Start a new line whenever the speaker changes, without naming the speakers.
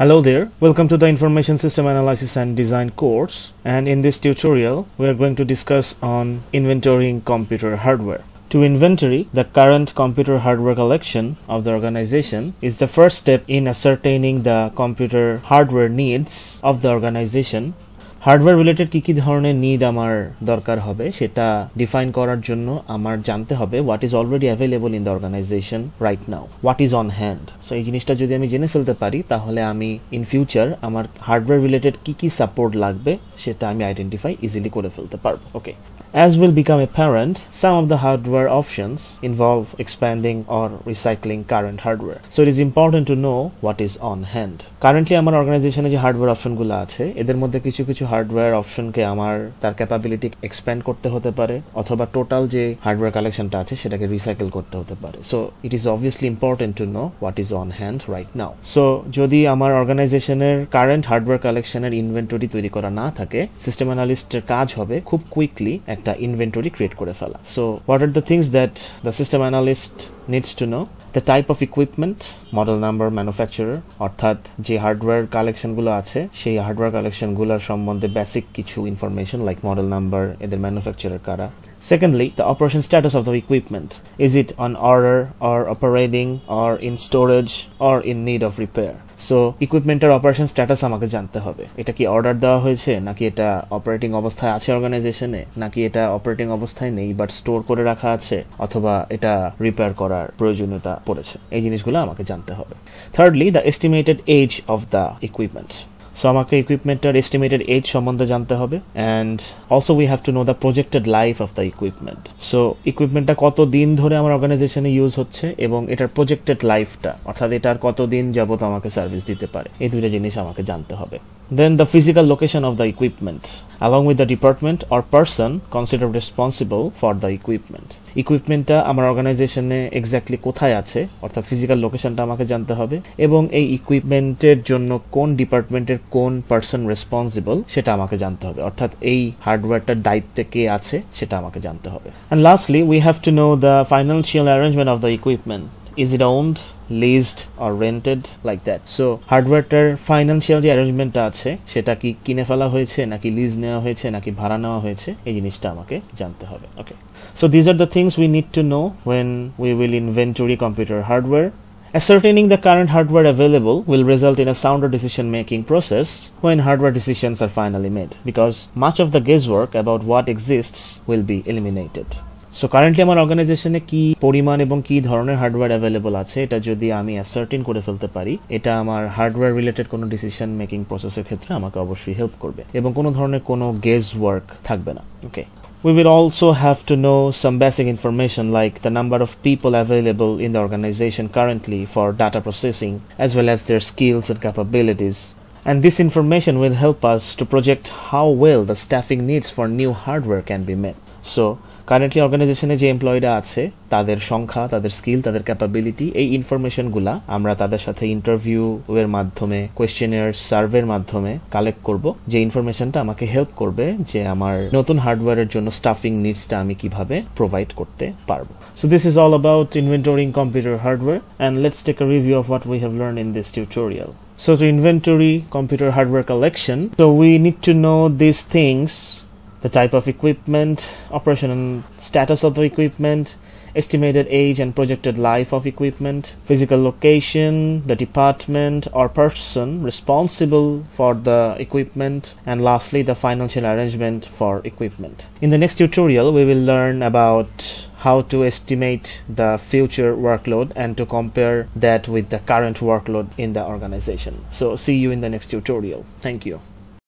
Hello there, welcome to the Information System Analysis and Design course and in this tutorial we are going to discuss on inventorying computer hardware. To inventory the current computer hardware collection of the organization is the first step in ascertaining the computer hardware needs of the organization hardware related কী কী ধরনের need আমার দরকার হবে সেটা define করার জন্য আমার জানতে হবে what is already available in the organization right now what is on hand so এই জিনিসটা যদি আমি জেনে ফেলতে পারি তাহলে আমি ইন ফিউচার আমার হার্ডওয়্যার রিলেটেড কী কী সাপোর্ট লাগবে সেটা আমি আইডেন্টিফাই ইজিলি করে ফেলতে পারবো ওকে As will become apparent, some of the hardware options involve expanding or recycling current hardware. So it is important to know what is on hand. Currently আমার অর্গানাইজেশনে যে হার্ডওয়্যার অপশনগুলো আছে এদের মধ্যে কিছু কিছু হার্ডওয়্যার অপশনকে আমার তার ক্যাপাবিলিটি এক্সপ্যান্ড করতে হতে পারে অথবা টোটাল যে হার্ডওয়্যার কালেকশনটা আছে সেটাকে রিসাইকেল করতে হতে পারে so it is obviously important to know what is on hand right now so যদি আমার অর্গানাইজেশনের কারেন্ট হার্ডওয়্যার কালেকশনের ইনভেন্টরি তৈরি করা না থাকে সিস্টেম অ্যানালিস্টের কাজ হবে খুব কুইকলি এক একটা ইনভেন্টরি ক্রিয়েট করে ফেলা so what are the things that the system analyst needs to know the type of equipment model number manufacturer অর্থাৎ যে হার্ডওয়্যার কালেকশনগুলো আছে সেই হার্ডওয়্যার কালেকশনগুলোর সম্বন্ধে বেসিক কিছু ইনফরমেশন লাইক মডেল নাম্বার এদের ম্যানুফ্যাকচারার কারা Secondly, the operation status of the equipment. Is it on order or operating or in storage or in need of repair? So ইকুইপমেন্টের অপারেশন স্ট্যাটাস আমাকে জানতে হবে এটা কি অর্ডার দেওয়া হয়েছে নাকি এটা অপারেটিং অবস্থায় আছে অর্গানাইজেশনে নাকি এটা অপারেটিং অবস্থায় নেই বাট স্টোর করে রাখা আছে অথবা এটা রিপেয়ার করার প্রয়োজনীয়তা পড়েছে এই জিনিসগুলো আমাকে জানতে হবে thirdly the estimated age of the equipment so আমাকে ইকুইপমেন্টটার এস্টিমেটেড এজ সম্বন্ধে জানতে হবে and also we have to know the projected life of the equipment so ইকুইপমেন্টটা কত দিন ধরে আমার অর্গানাইজেশনে ইউজ হচ্ছে এবং এটার প্রজেক্টেড লাইফটা অর্থাৎ এটার কত দিন যাবত আমাকে সার্ভিস দিতে পারে এই দুইটা জিনিস আমাকে জানতে হবে then the physical location of the equipment along with the department or person considered responsible for the equipment ইকুইপমেন্টটা আমার অর্গানাইজেশনে এক্স্যাক্টলি কোথায় আছে অর্থাৎ ফিজিক্যাল লোকেশনটা আমাকে জানতে হবে এবং এই ইকুইপমেন্টের জন্য কোন ডিপার্টমেন্টের কোন পার্সন রেসপন্সিবল সেটা আমাকে জানতে হবে অর্থাৎ এই হার্ডওয়্যারটার দায়িত্বে কে আছে সেটা আমাকে জানতে হবে and lastly we have to know the financial arrangement of the equipment is it owned leased or rented like that so হার্ডওয়্যারটার ফাইন্যান্সিয়াল যে অ্যারেঞ্জমেন্টটা আছে সেটা কি কিনে ফেলা হয়েছে নাকি লিজ নেওয়া হয়েছে নাকি ভাড়া নেওয়া হয়েছে এই জিনিসটা আমাকে জানতে হবে okay so these are the things we need to know when we will inventory computer hardware Ascertaining the current hardware available will result in a sounder decision making process when hardware decisions are finally made, because much of the guesswork about what exists will be eliminated. So currently আমার অর্গানাইজেশনে কি পরিমাণ এবং কি ধরনের hardware available আছে এটা যদি আমি অ্যাসার্টিন করে ফেলতে পারি এটা আমার হার্ডওয়্যার রিলেটেড কোনো ডিসিশন মেকিং প্রসেসের ক্ষেত্রে আমাকে অবশ্যই হেল্প করবে এবং কোনো ধরনের কোনো গেজ ওয়ার্ক থাকবে না okay We will also have to know some basic information like the number of people available in the organization currently for data processing, as well as their skills and capabilities. And this information will help us to project how well the staffing needs for new hardware can be met. So, currently অর্গানাইজেশনে যে এমপ্লয়িরা আছে তাদের সংখ্যা তাদের skill তাদের capability এই ইনফরমেশনগুলা আমরা তাদের সাথে ইন্টারভিউয়ের মাধ্যমে কোয়েশ্চেনিয়ার সার্ভের মাধ্যমে কালেক্ট করব যে ইনফরমেশনটা আমাকে হেল্প করবে যে আমার নতুন হার্ডওয়্যারের জন্য স্টাফিং নিডসটা আমি কিভাবে প্রোভাইড করতে পারবো so this is all about inventorying computer hardware and let's take a review of what we have learn in this tutorial so to inventory computer hardware collection so we need to know this things the type of equipment, operational status of the equipment, estimated age and projected life of equipment, physical location, the department or person responsible for the equipment, and lastly the financial arrangement for equipment. In the next tutorial, we will learn about how to estimate the future workload and to compare that with the current workload in the organization. So see you in the next tutorial. Thank you.